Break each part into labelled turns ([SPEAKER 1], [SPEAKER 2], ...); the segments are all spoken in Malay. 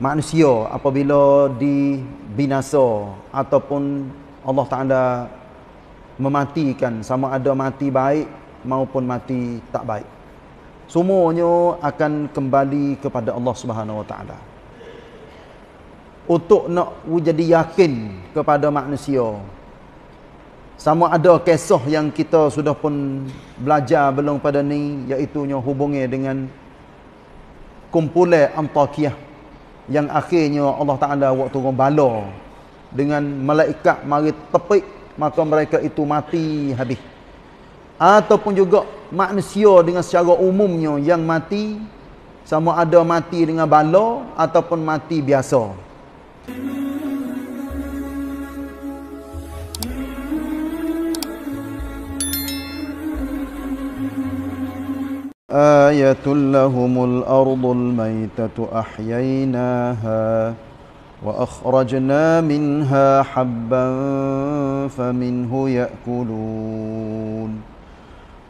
[SPEAKER 1] manusia apabila dibinasa ataupun Allah Ta'ala mematikan sama ada mati baik maupun mati tak baik. Semuanya akan kembali kepada Allah Subhanahu Wa Ta'ala. Untuk nak jadi yakin kepada manusia. Sama ada kisah yang kita sudah pun belajar belum pada ni iaitu hubungnya dengan kumpulan Antakiyah yang akhirnya Allah Ta'ala waktu orang bala dengan malaikat mari tepik maka mereka itu mati habis ataupun juga manusia dengan secara umumnya yang mati sama ada mati dengan bala ataupun mati biasa Thank you. آية لهم الأرض الميتة أحييناها وأخرجنا منها حبا فمنه يأكلون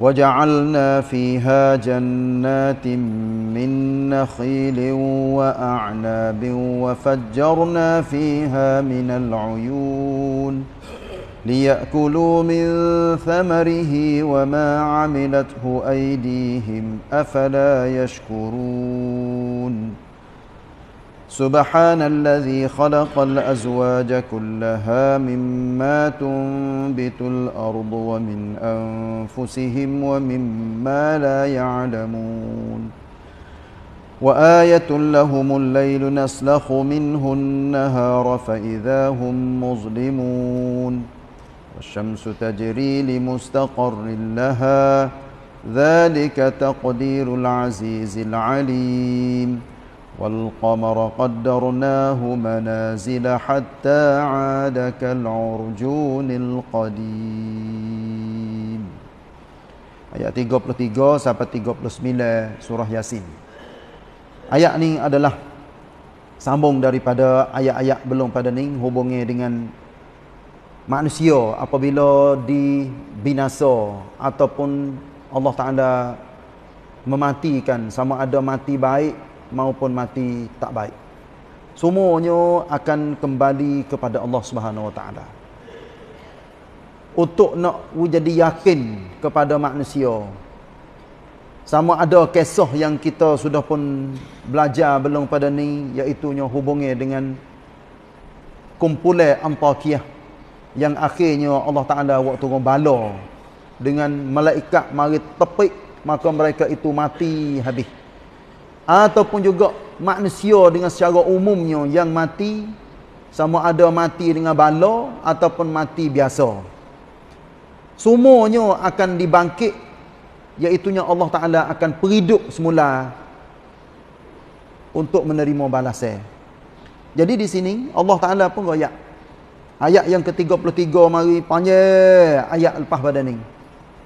[SPEAKER 1] وجعلنا فيها جنات من نخيل وأعناب وفجرنا فيها من العيون ليأكلوا من ثمره وما عملته أيديهم أفلا يشكرون سبحان الذي خلق الأزواج كلها مما تنبت الأرض ومن أنفسهم ومما لا يعلمون وآية لهم الليل نسلخ منه النهار فإذا هم مظلمون والشمس تجري لمستقر لها ذلك تقدير العزيز العليم والقمر قدرناه منازل حتى عاد كالعرجون القديم Ayat 33 sampai 39 surah Yasin. Ayat ni adalah sambung daripada ayat-ayat belum pada ni hubungnya dengan manusia apabila dibinasa ataupun Allah Ta'ala mematikan sama ada mati baik maupun mati tak baik. Semuanya akan kembali kepada Allah Subhanahu Wa Ta'ala. Untuk nak jadi yakin kepada manusia sama ada kisah yang kita sudah pun belajar belum pada ni iaitu hubungnya dengan kumpulan antakiyah yang akhirnya Allah Taala waktu turun bala dengan malaikat mari tepik maka mereka itu mati habis ataupun juga manusia dengan secara umumnya yang mati sama ada mati dengan bala ataupun mati biasa semuanya akan dibangkit iaitunya Allah Taala akan perhidup semula untuk menerima balasan jadi di sini Allah Taala pun royak Ayat yang ke-33 mari panjang ayat lepas pada ni.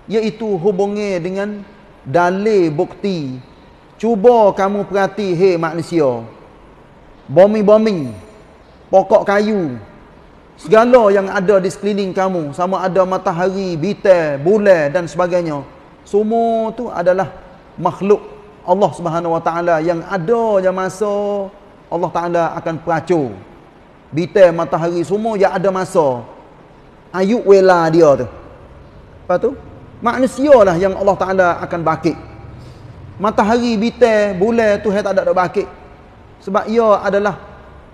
[SPEAKER 1] Iaitu hubungi dengan dalil bukti. Cuba kamu perhati, he manusia. Bombing-bombing, pokok kayu, segala yang ada di sekeliling kamu, sama ada matahari, bitar, bulan dan sebagainya. Semua tu adalah makhluk Allah Subhanahu Wa Taala yang ada yang masa Allah Taala akan peracur bitai matahari semua yang ada masa ayuk wela dia tu lepas tu manusia lah yang Allah Ta'ala akan bakit matahari bitai bulan tu tak ada nak bakit sebab ia adalah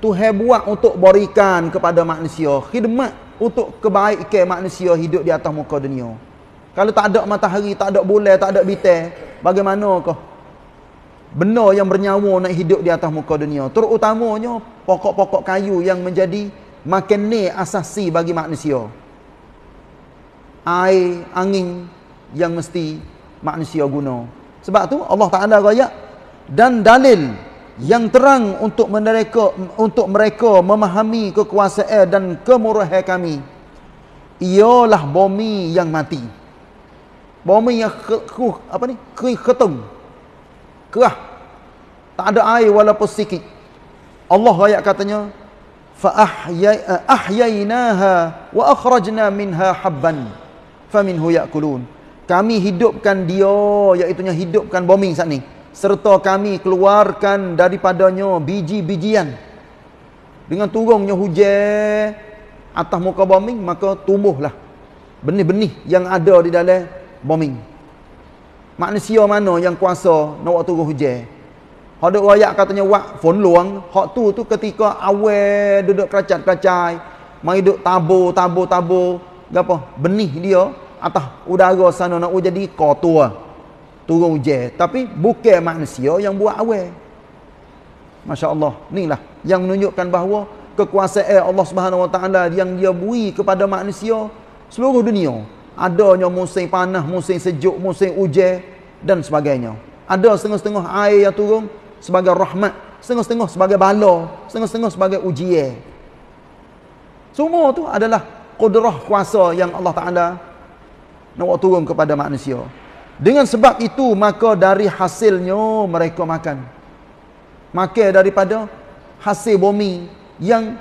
[SPEAKER 1] Tuhan buat untuk berikan kepada manusia khidmat untuk kebaikan manusia hidup di atas muka dunia kalau tak ada matahari tak ada bulan tak ada bitai bagaimana kau benda yang bernyawa nak hidup di atas muka dunia terutamanya pokok-pokok kayu yang menjadi makin ni asasi bagi manusia air angin yang mesti manusia guna sebab tu Allah Taala kata dan dalil yang terang untuk mereka untuk mereka memahami kekuasaan dan kemurahan kami ialah bumi yang mati bumi yang apa ni ketung kerah tak ada air walaupun sikit Allah ayat katanya fa ahyaynaha wa akhrajna minha habban faminhu yaakulun kami hidupkan dia iaitu hidupkan bombing sat ni serta kami keluarkan daripadanya biji-bijian dengan turunnya hujan atas muka bombing maka tumbuhlah benih-benih yang ada di dalam bombing manusia mana yang kuasa nak waktu turun hujan hok duk royak katanya wak fon luang hok tu tu ketika awal duduk keracat-keracai mari duk tabo tabo tabo, gapo benih dia atas udara sana nak jadi kotor turun hujan tapi bukan manusia yang buat awal masya-Allah inilah yang menunjukkan bahawa kekuasaan Allah Subhanahu Wa Taala yang dia beri kepada manusia seluruh dunia adanya musim panah, musim sejuk, musim hujan dan sebagainya. Ada setengah-setengah air yang turun sebagai rahmat, setengah-setengah sebagai bala, setengah-setengah sebagai ujian. Semua tu adalah kudrah kuasa yang Allah Taala nak turun kepada manusia. Dengan sebab itu maka dari hasilnya mereka makan. Maka daripada hasil bumi yang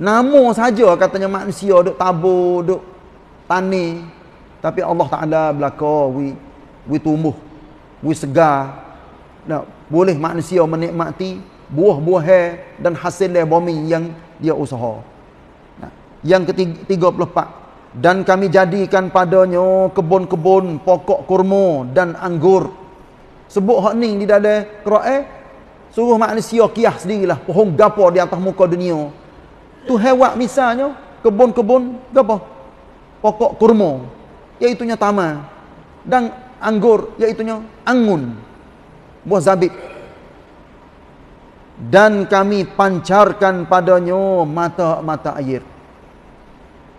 [SPEAKER 1] nama saja katanya manusia duk tabur, duk tani tapi Allah Taala berlaku wi wi tumbuh wi segar nah boleh manusia menikmati buah-buah dan hasil dari bumi yang dia usaha nah yang ketiga 34 dan kami jadikan padanya kebun-kebun pokok kurma dan anggur sebut hak ni di dalam Quran eh? suruh manusia kiah sendirilah pohon gapo di atas muka dunia tu hewat misalnya kebun-kebun gapo -kebun, pokok kurma iaitunya tama dan anggur iaitunya angun buah zabib dan kami pancarkan padanya mata-mata air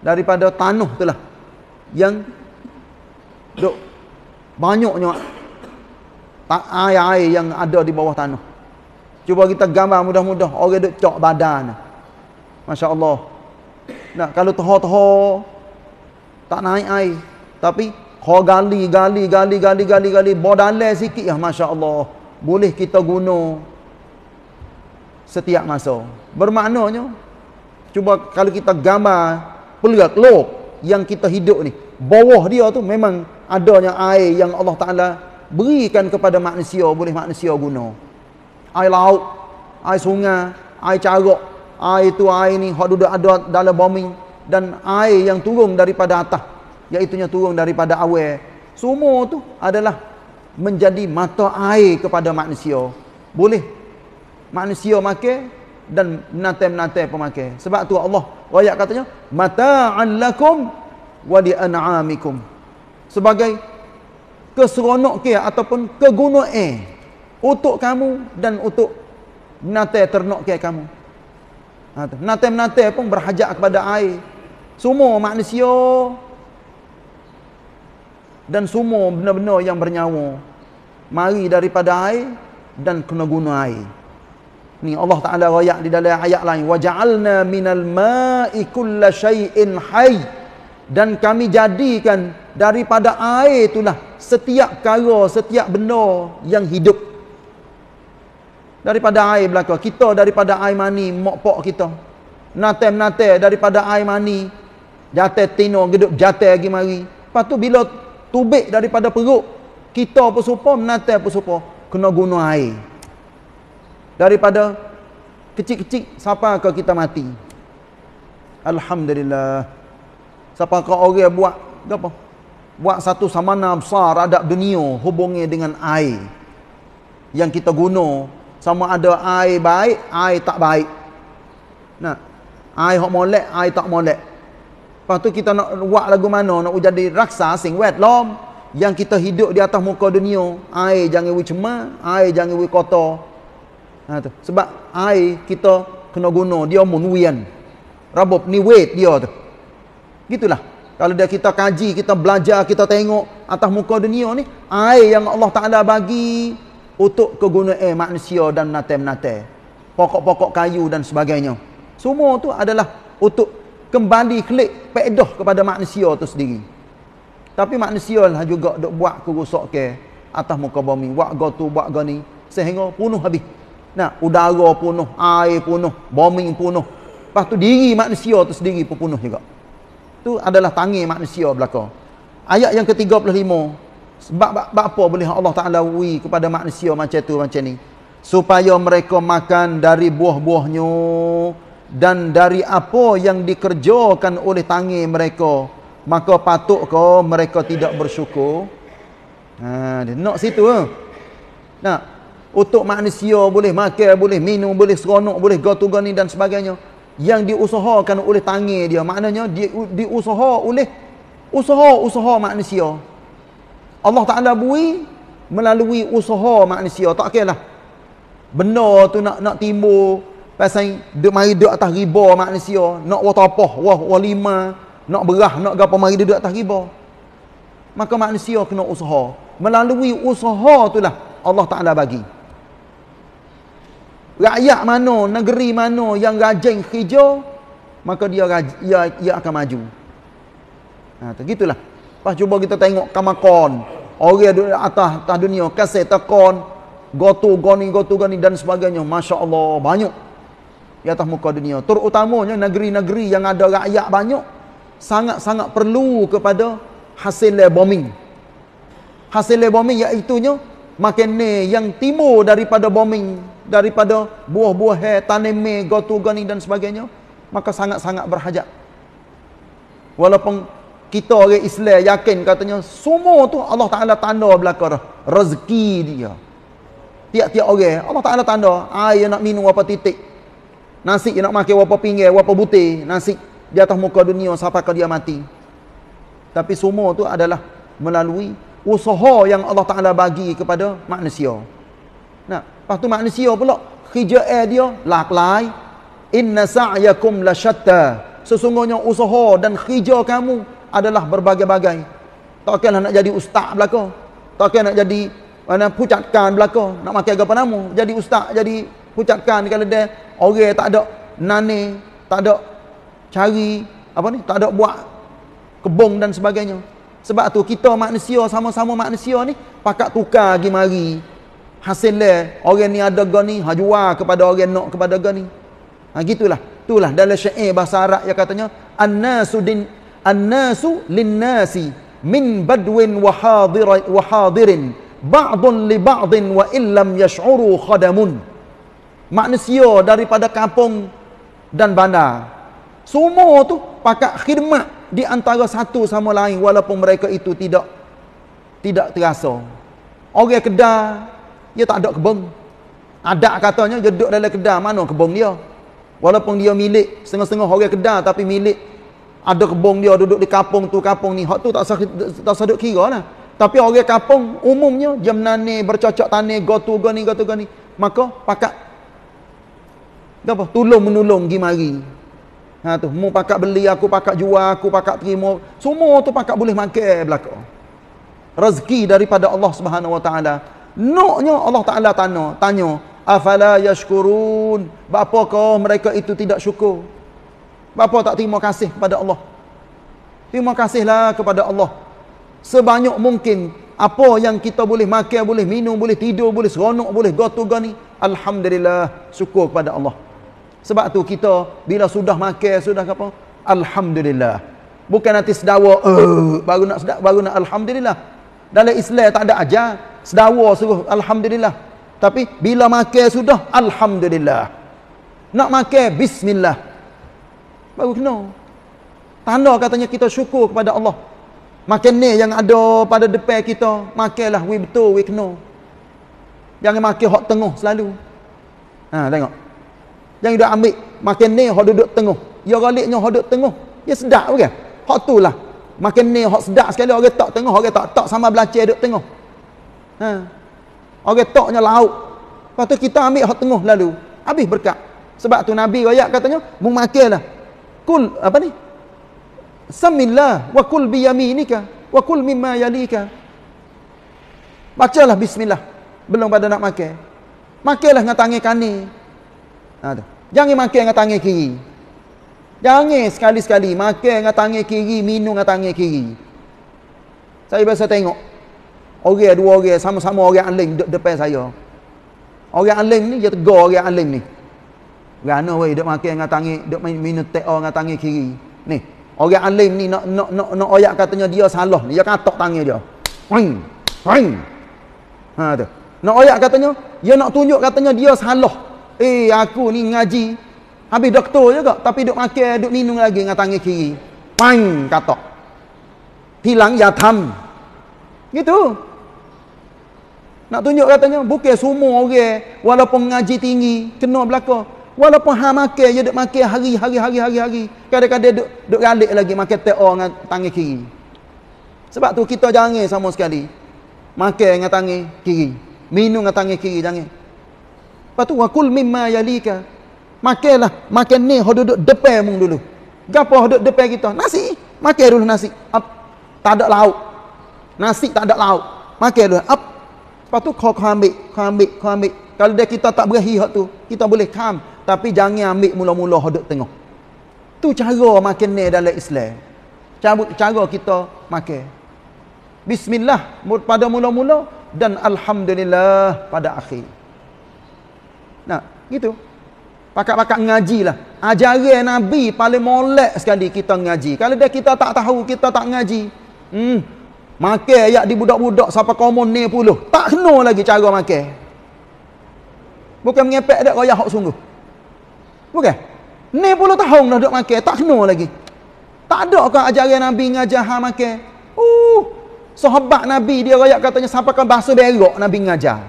[SPEAKER 1] daripada tanah itulah yang dok banyaknya tak air-air yang ada di bawah tanah cuba kita gambar mudah-mudah orang dok cok badan masya-Allah nah kalau tahu-tahu tak naik air tapi kau gali gali gali gali gali gali bodalai sikit ya masya-Allah boleh kita guna setiap masa bermaknanya cuba kalau kita gambar peluk log yang kita hidup ni bawah dia tu memang adanya air yang Allah Taala berikan kepada manusia boleh manusia guna air laut air sungai air carok air tu air ni hak duduk ada dalam bombing dan air yang turun daripada atas iaitunya turun daripada awal semua tu adalah menjadi mata air kepada manusia boleh manusia makan dan nate-nate pemakai sebab tu Allah ayat katanya mata'an lakum wa li'an'amikum sebagai keseronok ke ataupun keguna eh untuk kamu dan untuk nate ternok ke kamu Nate-nate ha pun berhajat kepada air semua manusia dan semua benda-benda yang bernyawa mari daripada air dan kena guna air. Ni Allah Taala royak di dalam ayat lain wa ja'alna minal ma'i kull shay'in hayy dan kami jadikan daripada air itulah setiap perkara setiap benda yang hidup daripada air belaka kita daripada air mani mak pak kita natem-natem daripada air mani Jatuh tino geduk jatuh lagi mari. Lepas tu bila tubik daripada perut, kita pun serupa, menata pun serupa, kena guna air. Daripada kecil-kecil, siapa ke kita mati? Alhamdulillah. Siapa ke orang buat apa? Buat satu samana besar adab dunia hubungi dengan air yang kita guna sama ada air baik, air tak baik. Nah, air hok molek, air tak molek. Lepas tu kita nak buat lagu mana nak jadi raksa sing wet lom? yang kita hidup di atas muka dunia, air jangan we cema, air jangan we kotor. Ha tu. Sebab air kita kena guna dia munwian. Rabob ni wet dia tu. Gitulah. Kalau dia kita kaji, kita belajar, kita tengok atas muka dunia ni, air yang Allah Taala bagi untuk kegunaan manusia dan natem-natem. Pokok-pokok kayu dan sebagainya. Semua tu adalah untuk kembali klik pedoh kepada manusia tu sendiri. Tapi manusia lah juga duk buat kerusak ke atas muka bumi. Buat go tu, buat go ni. Sehingga punuh habis. Nah, udara punuh, air punuh, bumi punuh. Lepas tu diri manusia tu sendiri pun punuh juga. Tu adalah tangi manusia belakang. Ayat yang ke-35. Sebab apa boleh Allah Ta'ala wui kepada manusia macam tu macam ni. Supaya mereka makan dari buah-buahnya dan dari apa yang dikerjakan oleh tangi mereka maka patut ke mereka tidak bersyukur ha dia nak situ ha. ah nak untuk manusia boleh makan boleh minum boleh seronok boleh gotu gotugani dan sebagainya yang diusahakan oleh tangi dia maknanya dia diusaha oleh usaha-usaha manusia Allah Taala bui melalui usaha manusia tak kira lah benda tu nak nak timbul pasal duk mari duk atas riba manusia nak wa wah wa walima nak berah nak gapo mari duduk atas riba maka manusia kena usaha melalui usaha itulah Allah Taala bagi rakyat mana negeri mana yang rajin kerja maka dia ia, ia akan maju ha nah, gitulah pas cuba kita tengok kamakon orang duduk atas atas dunia kasih takon goto goni goto goni dan sebagainya masya-Allah banyak di atas muka dunia. Terutamanya negeri-negeri yang ada rakyat banyak sangat-sangat perlu kepada hasil le bombing. Hasil le bombing iaitu makin ni yang timur daripada bombing, daripada buah-buahan, buah tanaman, gotu gani dan sebagainya, maka sangat-sangat berhajat. Walaupun kita orang Islam yakin katanya semua tu Allah Taala tanda belakang rezeki dia. Tiap-tiap orang Allah Taala tanda, ai nak minum apa titik Nasi dia nak makan berapa pinggir, berapa butir nasi di atas muka dunia sampai kau dia mati. Tapi semua tu adalah melalui usaha yang Allah Taala bagi kepada manusia. Nah, lepas tu manusia pula kerja dia laklai inna sa'yakum lashatta. Sesungguhnya usaha dan kerja kamu adalah berbagai-bagai. Takkanlah nak jadi ustaz belaka. Takkan nak jadi mana pucatkan belaka. Nak makan apa nama? Jadi ustaz, jadi pucatkan kalau dia orang tak ada nane, tak ada cari apa ni, tak ada buat kebong dan sebagainya. Sebab tu kita manusia sama-sama manusia ni pakak tukar lagi mari. le. orang ni ada gani, ni, ha jual kepada orang nak kepada gani. Ha gitulah. Itulah dalam syair bahasa Arab yang katanya annasu din annasu linnasi min badwin wa hadir wa hadirin ba'dun li ba'din wa illam yash'uru khadamun manusia daripada kampung dan bandar. Semua tu pakat khidmat di antara satu sama lain walaupun mereka itu tidak tidak terasa. Orang kedai, dia tak ada kebong. Adak katanya, dia duduk dalam kedai, mana kebong dia? Walaupun dia milik setengah-setengah orang kedai tapi milik ada kebong dia duduk di kampung tu, kampung ni. Hak tu tak sah, tak sadut kira lah. Tapi orang kampung umumnya jam nane bercocok tanah gotu gani gotu gani. Maka pakat apa? Tolong menolong pergi mari. Ha tu, mu pakak beli, aku pakak jual, aku pakak terima. Semua tu pakak boleh makan belaka. Rezeki daripada Allah Subhanahu Wa Taala. Noknya Allah Taala tanya, tanya, afala yashkurun? Bapa kau mereka itu tidak syukur? Bapa tak terima kasih kepada Allah? Terima kasihlah kepada Allah. Sebanyak mungkin apa yang kita boleh makan, boleh minum, boleh tidur, boleh seronok, boleh gotu gani, alhamdulillah syukur kepada Allah. Sebab tu kita bila sudah makan sudah apa? Alhamdulillah. Bukan nanti sedawa uh, baru nak sedak baru nak alhamdulillah. Dalam Islam tak ada ajar sedawa suruh alhamdulillah. Tapi bila makan sudah alhamdulillah. Nak makan bismillah. Baru kena. Tanda katanya kita syukur kepada Allah. Makan ni yang ada pada depan kita, makanlah we betul we kena. Jangan makan hok tengah selalu. Ha tengok. Yang duduk ambil. Makin ni, hok duduk tengah. Ya galiknya, hok duduk tengah. Ya sedap, bukan? Okay? Hok tu lah. Makin ni, hok sedap sekali. Orang tak tengah, orang tak tak sama belacai duduk tengah. Ha. Orang taknya lauk. Lepas tu kita ambil hok tengah lalu. Habis berkat. Sebab tu Nabi rakyat katanya, mung makil lah. Kul, apa ni? Samillah, wa kul biyaminika, wa kul mimma yalika. Bacalah bismillah. Belum pada nak makan. Makailah dengan tangan kanan. Ha, Jangan makan dengan tangan kiri. Jangan sekali-sekali makan dengan tangan kiri, minum dengan tangan kiri. Saya biasa tengok. Orang dua orang, sama-sama orang alim duduk depan saya. Orang alim ni, dia tegur orang alim ni. Rana weh, duduk makan dengan tangan, duduk minum teh dengan tangan kiri. Ni, orang alim ni nak nak nak nak oyak katanya dia salah dia katok tangan dia. Ring. Ring. Ha tu. Nak oyak katanya dia nak tunjuk katanya dia salah. Eh aku ni ngaji Habis doktor juga Tapi duk makan Duk minum lagi Dengan tangan kiri Pang kata Hilang yatam Gitu Nak tunjuk katanya Bukan semua orang okay. Walaupun ngaji tinggi Kena belakang Walaupun ha makan Dia duk makan hari hari hari hari hari Kadang-kadang duk, duk ralik lagi Makan teo dengan tangan kiri Sebab tu kita jangan sama sekali Makan dengan tangan kiri Minum dengan tangan kiri Jangan Lepas tu, wakul mimma yalika. Makailah, makan ni, hodok duduk depan mung dulu. Gapa hodok depan kita? Nasi. Makan dulu nasi. Ap, tak ada lauk. Nasi tak ada lauk. Makan dulu. Ap. Lepas tu, kau, kau ambil, kau ambil, kau ambil. Kalau dia kita tak berhi hak tu, kita boleh kam. Tapi jangan ambil mula-mula hodok tengok. Tu cara makan ni dalam Islam. Cara, cara kita makan. Bismillah pada mula-mula dan Alhamdulillah pada akhir. Nah, gitu. Pakak-pakak ngaji lah. Ajaran Nabi paling molek sekali kita ngaji. Kalau dia kita tak tahu, kita tak ngaji. Hmm. Makan ayat di budak-budak Siapa komon ni puluh. Tak kena lagi cara makan. Bukan mengepek dia royah hak sungguh. Bukan. Ni puluh tahun dah duk makan, tak kena lagi. Tak ada kan ajaran Nabi ngajar hak makan. Uh. Sahabat Nabi dia royak katanya siapa kan basuh berok Nabi ngajar.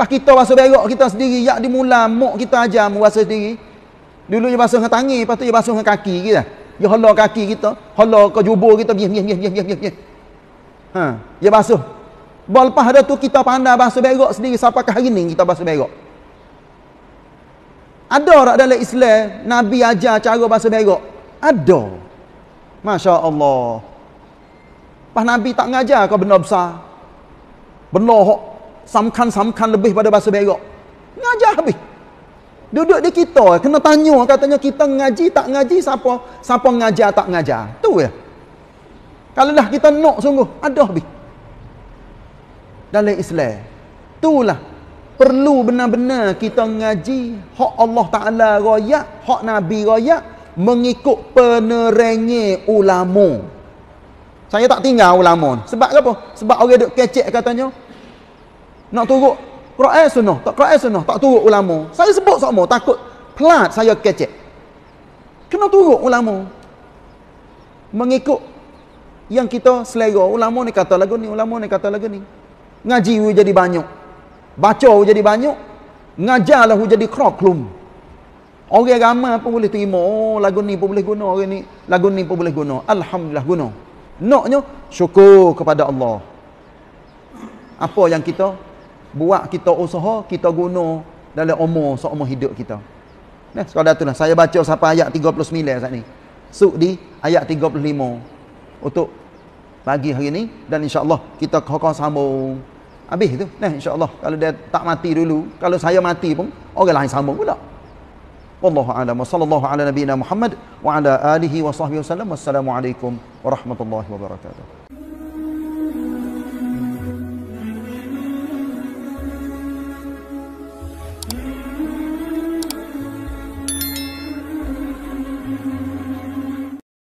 [SPEAKER 1] Lepas kita rasa berok kita sendiri, yak dimula mok kita ajam rasa sendiri. Dulu dia basuh dengan tangan, lepas tu dia basuh dengan kaki kita. Dia hala kaki kita, hala ke jubur kita, biar, biar, biar, biar, biar, Ha, dia basuh. Bahawa lepas ada tu kita pandai basuh berok sendiri, sampai ke hari ni kita basuh berok. Ada orang dalam Islam, Nabi ajar cara basuh berok? Ada. Masya Allah. Lepas Nabi tak ngajar kau benda besar. Benda hok samkan-samkan lebih pada bahasa berok. Ngajar habis. Duduk di kita, kena tanya, katanya kita ngaji tak ngaji, siapa siapa ngajar tak ngajar. Itu ya. Kalau dah kita nak sungguh, ada habis. Dalam Islam. Itulah. Perlu benar-benar kita ngaji hak Allah Ta'ala raya, hak Nabi raya, mengikut penerengi ulama. Saya tak tinggal ulama. Sebab apa? Sebab orang duduk kecek katanya, nak turut Quran sunnah tak Quran sunnah tak turut ulama saya sebut semua takut pelat saya kecek kena turut ulama mengikut yang kita selera ulama ni kata lagu ni ulama ni kata lagu ni ngaji hu jadi banyak baca hu jadi banyak ngajarlah hu jadi kroklum orang ramai pun boleh terima oh, lagu ni pun boleh guna orang ni lagu ni pun boleh guna alhamdulillah guna naknya syukur kepada Allah apa yang kita buat kita usaha kita guna dalam umur seumur hidup kita nah sekadar itulah saya baca sampai ayat 39 saat ni suk di ayat 35 untuk pagi hari ni dan insyaallah kita kokoh sambung habis tu nah insyaallah kalau dia tak mati dulu kalau saya mati pun orang lain sambung pula wallahu a'lam sallallahu ala nabiyyina muhammad wa ala alihi wa sahbihi wasallam wassalamu alaikum warahmatullahi wabarakatuh